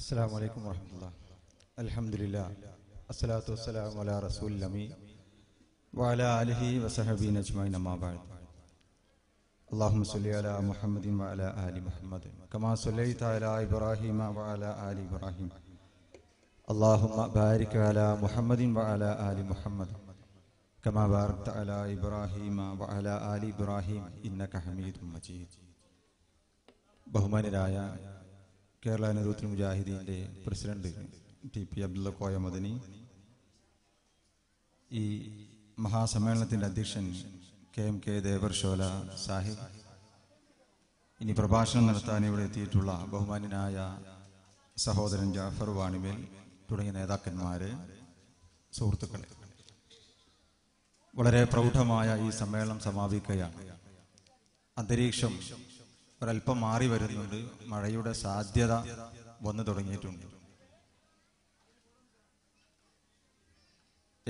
അസ്സാം വലൈക്കും വാഹമത്തുള്ള അലഹമില്ല അസ്സലാത്തു വസ്സലാം വല റസൂല്ലമി വല അലഹി വസഹബി നജ്മൈൻ അമ്മാബാദ് اللهم صل على محمد وعلى آل محمد كما صليت على إبراهيم وعلى آل إبراهيم اللهم بارك على محمد وعلى آل محمد كما باركت على إبراهيم وعلى آل إبراهيم إنك حميد مجيد بهمان رايا കേരള നേതൃത്വത്തിൽ മുജാഹിദീൻ്റെ president T P Abdulla Koya Madani ഈ മഹാസമ്മേളനത്തിൻ്റെ അധ്യക്ഷൻ കെ എം കെ ദേവർഷോല സാഹിബ് ഇനി പ്രഭാഷണം നടത്താൻ ഇവിടെ എത്തിയിട്ടുള്ള ബഹുമാനായ സഹോദരൻ ജാഫർ വാണിമേൽ തുടങ്ങിയ നേതാക്കന്മാരെ സുഹൃത്തുക്കളെ വളരെ പ്രൗഢമായ ഈ സമ്മേളനം സമാപിക്കുകയാണ് അന്തരീക്ഷം ഒരല്പം മാറി വരുന്നുണ്ട് മഴയുടെ സാധ്യത വന്നു തുടങ്ങിയിട്ടുണ്ട്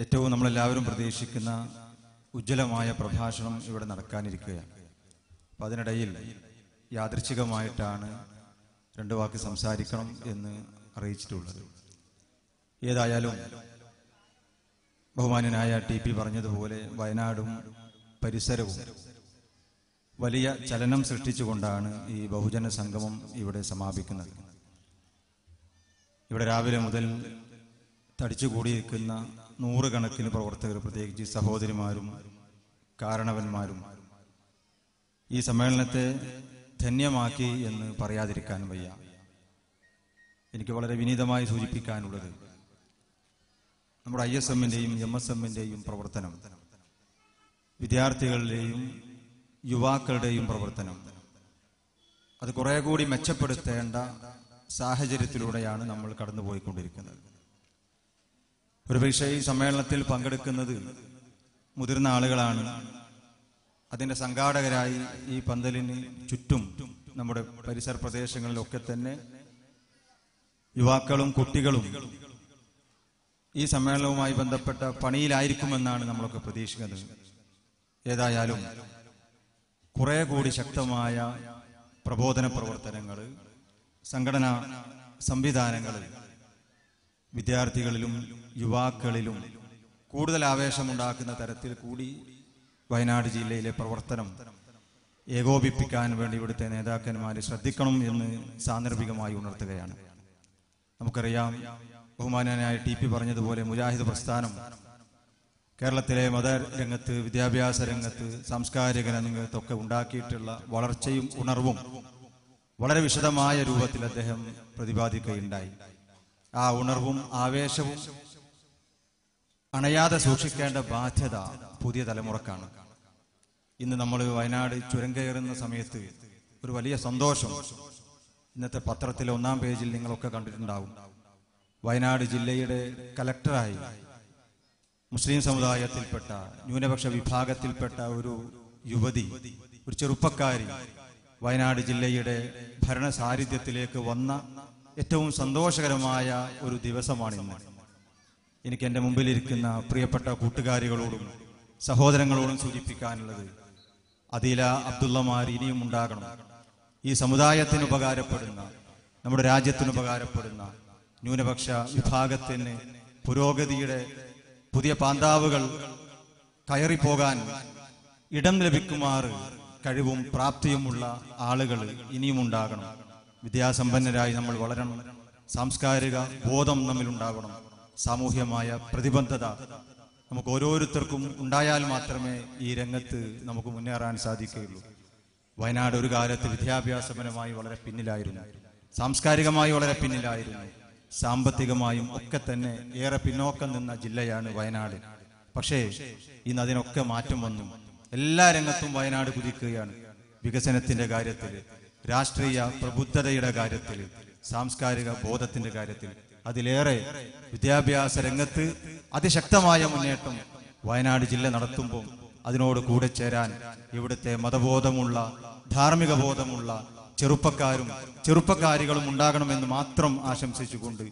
ഏറ്റവും നമ്മളെല്ലാവരും പ്രതീക്ഷിക്കുന്ന ഉജ്ജ്വലമായ പ്രഭാഷണം ഇവിടെ നടക്കാനിരിക്കുകയാണ് അപ്പം അതിനിടയിൽ യാദൃച്ഛികമായിട്ടാണ് രണ്ട് വാക്ക് സംസാരിക്കണം എന്ന് അറിയിച്ചിട്ടുള്ളത് ഏതായാലും ബഹുമാനനായ ടി പി പറഞ്ഞതുപോലെ വയനാടും പരിസരവും വലിയ ചലനം സൃഷ്ടിച്ചുകൊണ്ടാണ് ഈ ബഹുജന സംഗമം ഇവിടെ സമാപിക്കുന്നത് ഇവിടെ രാവിലെ മുതൽ തടിച്ചുകൂടിയിരിക്കുന്ന നൂറുകണക്കിന് പ്രവർത്തകർ പ്രത്യേകിച്ച് സഹോദരിമാരും കാരണവന്മാരും ഈ സമ്മേളനത്തെ ധന്യമാക്കി എന്ന് പറയാതിരിക്കാൻ വയ്യ എനിക്ക് വളരെ വിനീതമായി സൂചിപ്പിക്കാനുള്ളത് നമ്മുടെ ഐ എസ് എമ്മിൻ്റെയും എം എസ് എമ്മിൻ്റെയും പ്രവർത്തനം വിദ്യാർത്ഥികളുടെയും യുവാക്കളുടെയും പ്രവർത്തനം അത് കുറെ കൂടി മെച്ചപ്പെടുത്തേണ്ട സാഹചര്യത്തിലൂടെയാണ് നമ്മൾ കടന്നുപോയിക്കൊണ്ടിരിക്കുന്നത് ഒരുപക്ഷെ ഈ സമ്മേളനത്തിൽ പങ്കെടുക്കുന്നത് മുതിർന്ന ആളുകളാണ് അതിന്റെ സംഘാടകരായി ഈ പന്തലിന് ചുറ്റും നമ്മുടെ പരിസര പ്രദേശങ്ങളിലൊക്കെ തന്നെ യുവാക്കളും കുട്ടികളും ഈ സമ്മേളനവുമായി ബന്ധപ്പെട്ട പണിയിലായിരിക്കുമെന്നാണ് നമ്മളൊക്കെ പ്രതീക്ഷിക്കുന്നത് ഏതായാലും കുറെ കൂടി ശക്തമായ പ്രബോധന പ്രവർത്തനങ്ങൾ സംഘടനാ സംവിധാനങ്ങളിൽ വിദ്യാർത്ഥികളിലും യുവാക്കളിലും കൂടുതൽ ആവേശമുണ്ടാക്കുന്ന തരത്തിൽ കൂടി വയനാട് ജില്ലയിലെ പ്രവർത്തനം ഏകോപിപ്പിക്കാൻ വേണ്ടി ഇവിടുത്തെ നേതാക്കന്മാർ ശ്രദ്ധിക്കണം എന്ന് സാന്ദർഭികമായി ഉണർത്തുകയാണ് നമുക്കറിയാം ബഹുമാനായ ടി പി പറഞ്ഞതുപോലെ മുജാഹിദ് പ്രസ്ഥാനം കേരളത്തിലെ മത രംഗത്ത് വിദ്യാഭ്യാസ രംഗത്ത് സാംസ്കാരിക രംഗത്തൊക്കെ ഉണ്ടാക്കിയിട്ടുള്ള വളർച്ചയും ഉണർവും വളരെ വിശദമായ രൂപത്തിൽ അദ്ദേഹം പ്രതിപാദിക്കുകയുണ്ടായി ആ ഉണർവും ആവേശവും അണയാതെ സൂക്ഷിക്കേണ്ട ബാധ്യത പുതിയ തലമുറക്കാണ് ഇന്ന് നമ്മൾ വയനാട് ചുരം കയറുന്ന സമയത്ത് ഒരു വലിയ സന്തോഷം ഇന്നത്തെ പത്രത്തിലെ ഒന്നാം പേജിൽ നിങ്ങളൊക്കെ കണ്ടിട്ടുണ്ടാവും വയനാട് ജില്ലയുടെ കലക്ടറായി മുസ്ലിം സമുദായത്തിൽപ്പെട്ട ന്യൂനപക്ഷ വിഭാഗത്തിൽപ്പെട്ട ഒരു യുവതി ഒരു ചെറുപ്പക്കാരി വയനാട് ജില്ലയുടെ ഭരണ സാന്നിധ്യത്തിലേക്ക് വന്ന ഏറ്റവും സന്തോഷകരമായ ഒരു ദിവസമാണ് ഇന്ന് എനിക്ക് എൻ്റെ മുമ്പിലിരിക്കുന്ന പ്രിയപ്പെട്ട കൂട്ടുകാരികളോടും സഹോദരങ്ങളോടും സൂചിപ്പിക്കാനുള്ളത് അതില അബ്ദുള്ളമാർ ഇനിയും ഉണ്ടാകണം ഈ സമുദായത്തിന് ഉപകാരപ്പെടുന്ന നമ്മുടെ രാജ്യത്തിന് ഉപകാരപ്പെടുന്ന ന്യൂനപക്ഷ വിഭാഗത്തിന് പുരോഗതിയുടെ പുതിയ പാന്താവുകൾ കയറിപ്പോകാൻ ഇടം ലഭിക്കുമാർ കഴിവും പ്രാപ്തിയുമുള്ള ആളുകൾ ഇനിയും ഉണ്ടാകണം വിദ്യാസമ്പന്നരായി നമ്മൾ വളരണം സാംസ്കാരിക ബോധം ഉണ്ടാകണം സാമൂഹ്യമായ പ്രതിബദ്ധത നമുക്ക് ഓരോരുത്തർക്കും ഉണ്ടായാൽ മാത്രമേ ഈ രംഗത്ത് നമുക്ക് മുന്നേറാൻ സാധിക്കുകയുള്ളൂ വയനാട് ഒരു കാലത്ത് വിദ്യാഭ്യാസപരമായി വളരെ പിന്നിലായിരുന്നു സാംസ്കാരികമായി വളരെ പിന്നിലായിരുന്നു സാമ്പത്തികമായും ഒക്കെ തന്നെ ഏറെ പിന്നോക്കം നിന്ന ജില്ലയാണ് വയനാട് പക്ഷേ ഇന്ന് അതിനൊക്കെ മാറ്റം വന്നു എല്ലാ രംഗത്തും വയനാട് കുതിക്കുകയാണ് വികസനത്തിന്റെ കാര്യത്തിൽ രാഷ്ട്രീയ പ്രബുദ്ധതയുടെ കാര്യത്തിൽ സാംസ്കാരിക ബോധത്തിന്റെ കാര്യത്തിൽ അതിലേറെ വിദ്യാഭ്യാസ രംഗത്ത് അതിശക്തമായ മുന്നേറ്റം വയനാട് ജില്ല നടത്തുമ്പോൾ അതിനോട് കൂടെ ചേരാൻ ഇവിടുത്തെ മതബോധമുള്ള ധാർമ്മിക ബോധമുള്ള ചെറുപ്പക്കാരും ചെറുപ്പക്കാരികളും ഉണ്ടാകണമെന്ന് മാത്രം ആശംസിച്ചുകൊണ്ട്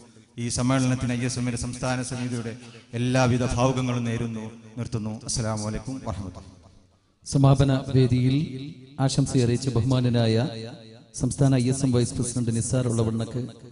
ഈ സമ്മേളനത്തിന് ഐ എസ് എമ്മിന്റെ സംസ്ഥാന സമിതിയുടെ എല്ലാവിധ ഭാവുകങ്ങളും നേരുന്നു നിർത്തുന്നു അസ്സാം വലൈക്കും വർഹമത്തുള്ള സമാപന വേദിയിൽ ആശംസയറിയിച്ച ബഹുമാനനായ സംസ്ഥാന I S M vice president Nisar ഉള്ളവണ്ണക്ക്